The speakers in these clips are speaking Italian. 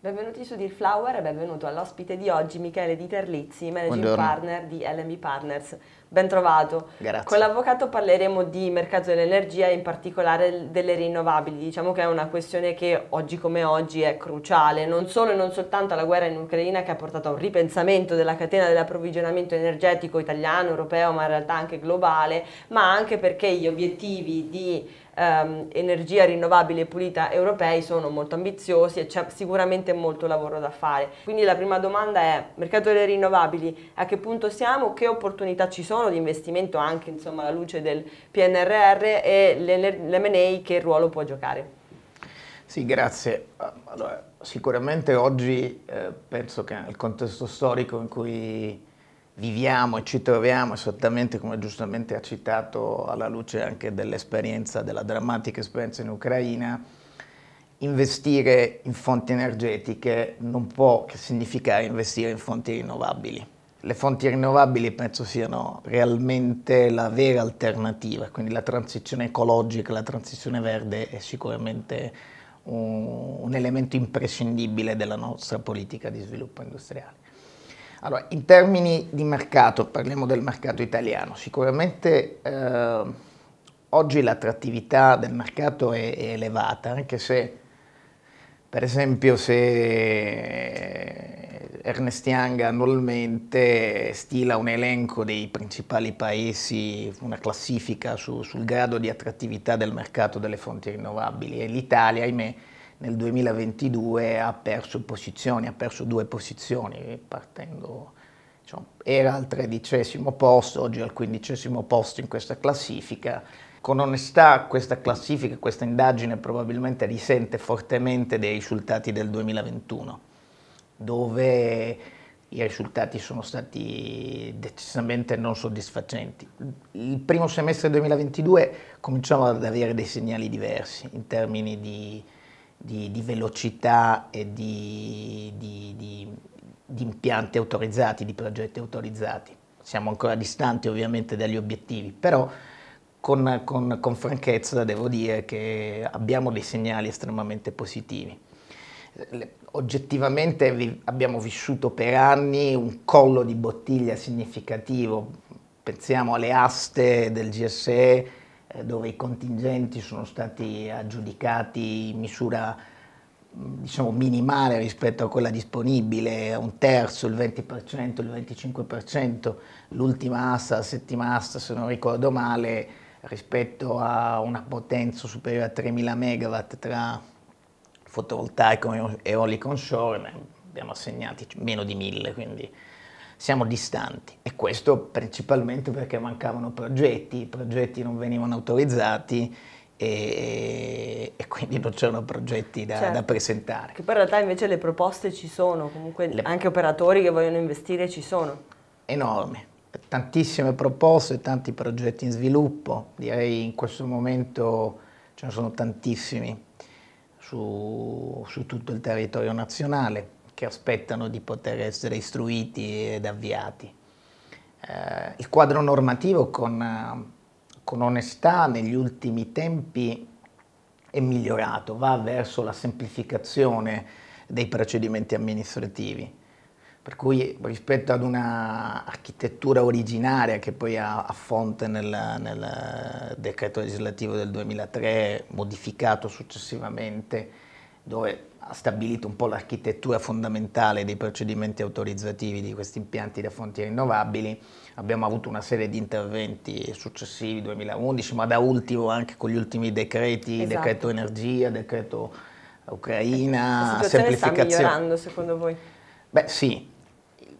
Benvenuti su Dear Flower e benvenuto all'ospite di oggi Michele Di Terlizzi, managing Buongiorno. partner di LMB Partners. Bentrovato. Grazie. Con l'avvocato parleremo di mercato dell'energia e in particolare delle rinnovabili. Diciamo che è una questione che oggi come oggi è cruciale, non solo e non soltanto alla guerra in Ucraina che ha portato a un ripensamento della catena dell'approvvigionamento energetico italiano, europeo, ma in realtà anche globale, ma anche perché gli obiettivi di ehm, energia rinnovabile e pulita europei sono molto ambiziosi e c'è sicuramente veramente molto lavoro da fare. Quindi la prima domanda è, mercato delle rinnovabili, a che punto siamo? Che opportunità ci sono di investimento anche insomma, alla luce del PNRR e l'M&A che ruolo può giocare? Sì, grazie. Allora, sicuramente oggi eh, penso che nel contesto storico in cui viviamo e ci troviamo, esattamente come giustamente ha citato alla luce anche dell'esperienza, della drammatica esperienza in Ucraina, investire in fonti energetiche non può che significare investire in fonti rinnovabili. Le fonti rinnovabili penso siano realmente la vera alternativa, quindi la transizione ecologica, la transizione verde è sicuramente un, un elemento imprescindibile della nostra politica di sviluppo industriale. Allora, in termini di mercato, parliamo del mercato italiano, sicuramente eh, oggi l'attrattività del mercato è, è elevata, anche se per esempio se eh, Ernest Young annualmente stila un elenco dei principali paesi, una classifica su, sul grado di attrattività del mercato delle fonti rinnovabili e l'Italia, ahimè, nel 2022 ha perso posizioni, ha perso due posizioni, partendo, diciamo, era al tredicesimo posto, oggi è al quindicesimo posto in questa classifica, con onestà questa classifica, questa indagine probabilmente risente fortemente dei risultati del 2021, dove i risultati sono stati decisamente non soddisfacenti. Il primo semestre 2022 cominciamo ad avere dei segnali diversi in termini di, di, di velocità e di, di impianti autorizzati, di progetti autorizzati. Siamo ancora distanti ovviamente dagli obiettivi, però con, con, con franchezza devo dire che abbiamo dei segnali estremamente positivi oggettivamente abbiamo vissuto per anni un collo di bottiglia significativo, pensiamo alle aste del GSE eh, dove i contingenti sono stati aggiudicati in misura mm, diciamo, minimale rispetto a quella disponibile, un terzo, il 20%, il 25%, l'ultima asta, la settima asta se non ricordo male, rispetto a una potenza superiore a 3.000 MW tra fotovoltaico e eolico onshore, ne abbiamo assegnati meno di 1.000, quindi siamo distanti e questo principalmente perché mancavano progetti, i progetti non venivano autorizzati e, e quindi non c'erano progetti da, certo. da, presentare. Che poi in realtà invece le proposte ci sono, comunque le... anche operatori che vogliono investire ci sono. Enorme, tantissime proposte, tanti progetti in sviluppo, direi in questo momento ce ne sono tantissimi su, su tutto il territorio nazionale che aspettano di poter essere istruiti ed avviati. Eh, il quadro normativo con, con onestà negli ultimi tempi è migliorato, va verso la semplificazione dei procedimenti amministrativi per cui rispetto ad una architettura originaria che poi ha a fonte nel, nel decreto legislativo del 2003, modificato successivamente, dove ha stabilito un po' l'architettura fondamentale dei procedimenti autorizzativi di questi impianti da fonti rinnovabili, abbiamo avuto una serie di interventi successivi 2011, ma da ultimo anche con gli ultimi decreti, esatto. decreto energia, decreto ecco, Ucraina, semplificazione. La situazione sta migliorando secondo voi? Beh sì,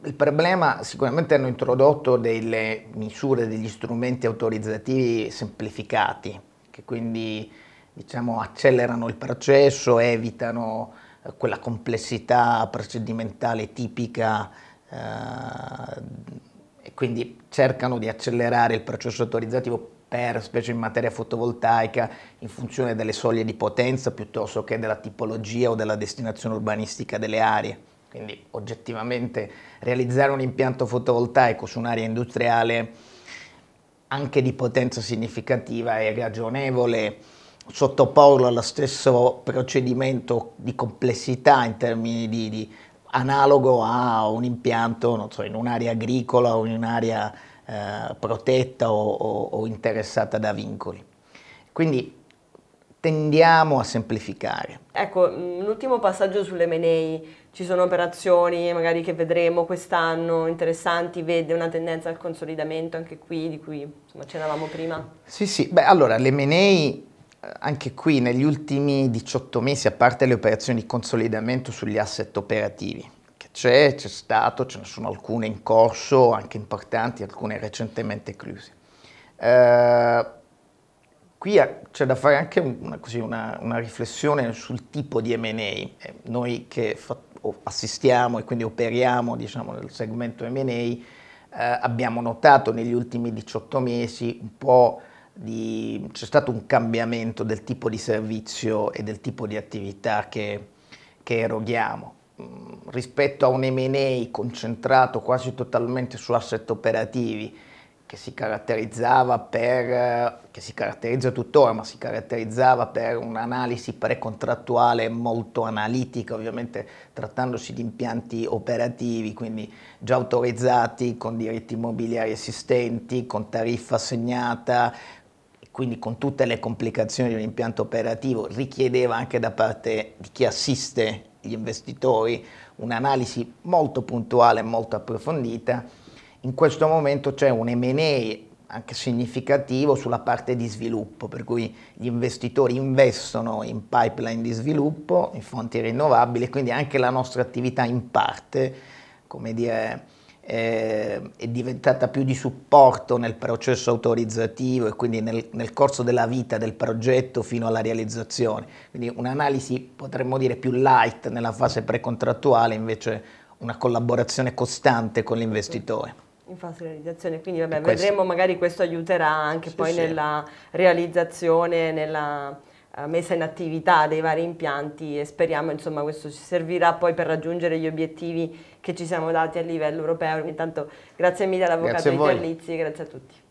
il problema sicuramente hanno introdotto delle misure, degli strumenti autorizzativi semplificati, che quindi diciamo, accelerano il processo, evitano eh, quella complessità procedimentale tipica eh, e quindi cercano di accelerare il processo autorizzativo per, specie in materia fotovoltaica, in funzione delle soglie di potenza piuttosto che della tipologia o della destinazione urbanistica delle aree. Quindi oggettivamente realizzare un impianto fotovoltaico su un'area industriale anche di potenza significativa è ragionevole sottoporlo allo stesso procedimento di complessità in termini di, di analogo a un impianto so, in un'area agricola o in un'area eh, protetta o, o, o interessata da vincoli. Quindi tendiamo a semplificare. Ecco, mm, l'ultimo passaggio sull'MA, ci sono operazioni magari che vedremo quest'anno interessanti, vede una tendenza al consolidamento anche qui, di cui insomma c'eravamo prima? Sì, sì, beh allora l'MA eh, anche qui negli ultimi 18 mesi, a parte le operazioni di consolidamento sugli asset operativi, che c'è, c'è stato, ce ne sono alcune in corso, anche importanti, alcune recentemente chiuse. Eh, Qui c'è da fare anche una, così, una, una riflessione sul tipo di M&A. Eh, noi che assistiamo e quindi operiamo diciamo, nel segmento M&A eh, abbiamo notato negli ultimi 18 mesi un po' di... c'è stato un cambiamento del tipo di servizio e del tipo di attività che, che eroghiamo mm, rispetto a un M&A concentrato quasi totalmente su asset operativi che si caratterizzava per, eh, che si caratterizza tuttora, ma si caratterizzava per un'analisi precontrattuale molto analitica, ovviamente trattandosi di impianti operativi, quindi già autorizzati, con diritti immobiliari esistenti, con tariffa assegnata, quindi con tutte le complicazioni di un impianto operativo, richiedeva anche da parte di chi assiste gli investitori un'analisi molto puntuale, e molto approfondita in questo momento c'è un M&A anche significativo sulla parte di sviluppo, per cui gli investitori investono in pipeline di sviluppo, in fonti rinnovabili, quindi anche la nostra attività in parte, come dire, eh, è diventata più di supporto nel processo autorizzativo e quindi nel, nel corso della vita del progetto fino alla realizzazione. Quindi un'analisi potremmo dire più light nella fase precontrattuale, invece una collaborazione costante con l'investitore in fase di realizzazione, quindi vabbè, vedremo magari questo aiuterà anche sì, poi sì. nella realizzazione, nella eh, messa in attività dei vari impianti e speriamo insomma questo ci servirà poi per raggiungere gli obiettivi che ci siamo dati a livello europeo. Intanto grazie mille all'Avvocato Iterlizzi e grazie a tutti.